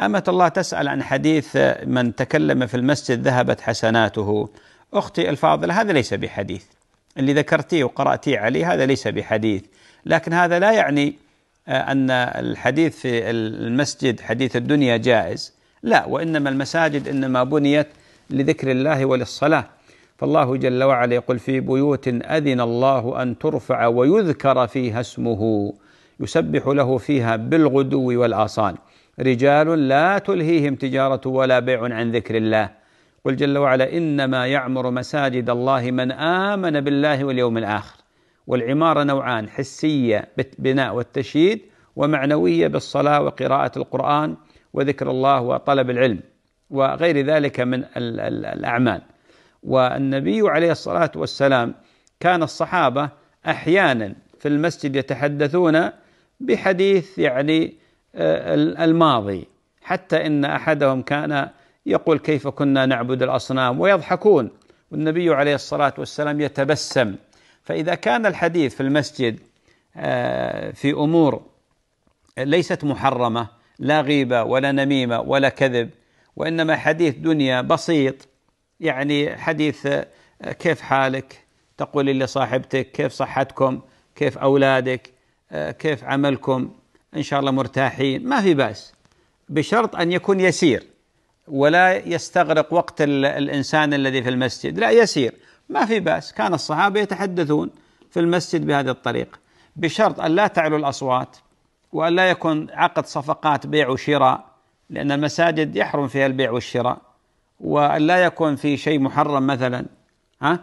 أمة الله تسأل عن حديث آه، من تكلم في المسجد ذهبت حسناته أختي الفاضلة هذا ليس بحديث اللي ذكرتيه وقرأتيه عليه هذا ليس بحديث لكن هذا لا يعني آه، أن الحديث في المسجد حديث الدنيا جائز لا وإنما المساجد إنما بنيت لذكر الله وللصلاة فالله جل وعلا يقول في بيوت أذن الله أن ترفع ويذكر فيها اسمه يسبح له فيها بالغدو والآصال رجال لا تلهيهم تجارة ولا بيع عن ذكر الله قل جل وعلا إنما يعمر مساجد الله من آمن بالله واليوم الآخر والعمارة نوعان حسية بالبناء والتشييد ومعنوية بالصلاة وقراءة القرآن وذكر الله وطلب العلم وغير ذلك من الأعمال والنبي عليه الصلاة والسلام كان الصحابة أحيانا في المسجد يتحدثون بحديث يعني آه، الماضي حتى إن أحدهم كان يقول كيف كنا نعبد الأصنام ويضحكون والنبي عليه الصلاة والسلام يتبسم فإذا كان الحديث في المسجد آه، في أمور ليست محرمة لا غيبة ولا نميمة ولا كذب وإنما حديث دنيا بسيط يعني حديث آه، كيف حالك تقول لصاحبتك كيف صحتكم كيف أولادك كيف عملكم إن شاء الله مرتاحين ما في بأس بشرط أن يكون يسير ولا يستغرق وقت الإنسان الذي في المسجد لا يسير ما في بأس كان الصحابة يتحدثون في المسجد بهذه الطريقة بشرط أن لا تعلو الأصوات وأن لا يكون عقد صفقات بيع وشراء لأن المساجد يحرم فيها البيع والشراء وأن لا يكون في شيء محرم مثلا ها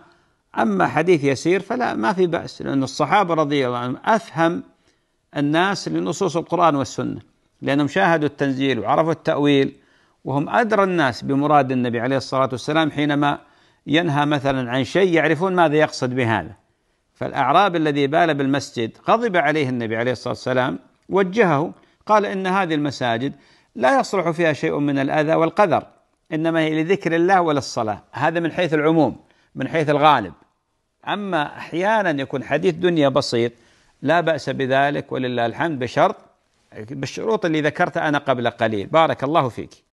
أما حديث يسير فلا ما في بأس لأن الصحابة رضي الله عنهم أفهم الناس لنصوص القرآن والسنة لأنهم شاهدوا التنزيل وعرفوا التأويل وهم أدرى الناس بمراد النبي عليه الصلاة والسلام حينما ينهى مثلا عن شيء يعرفون ماذا يقصد بهذا فالأعراب الذي بال بالمسجد غضب عليه النبي عليه الصلاة والسلام وجهه قال إن هذه المساجد لا يصلح فيها شيء من الأذى والقذر إنما هي لذكر الله وللصلاة هذا من حيث العموم من حيث الغالب أما أحيانا يكون حديث دنيا بسيط لا بأس بذلك ولله الحمد بشرط بالشروط اللي ذكرتها أنا قبل قليل بارك الله فيك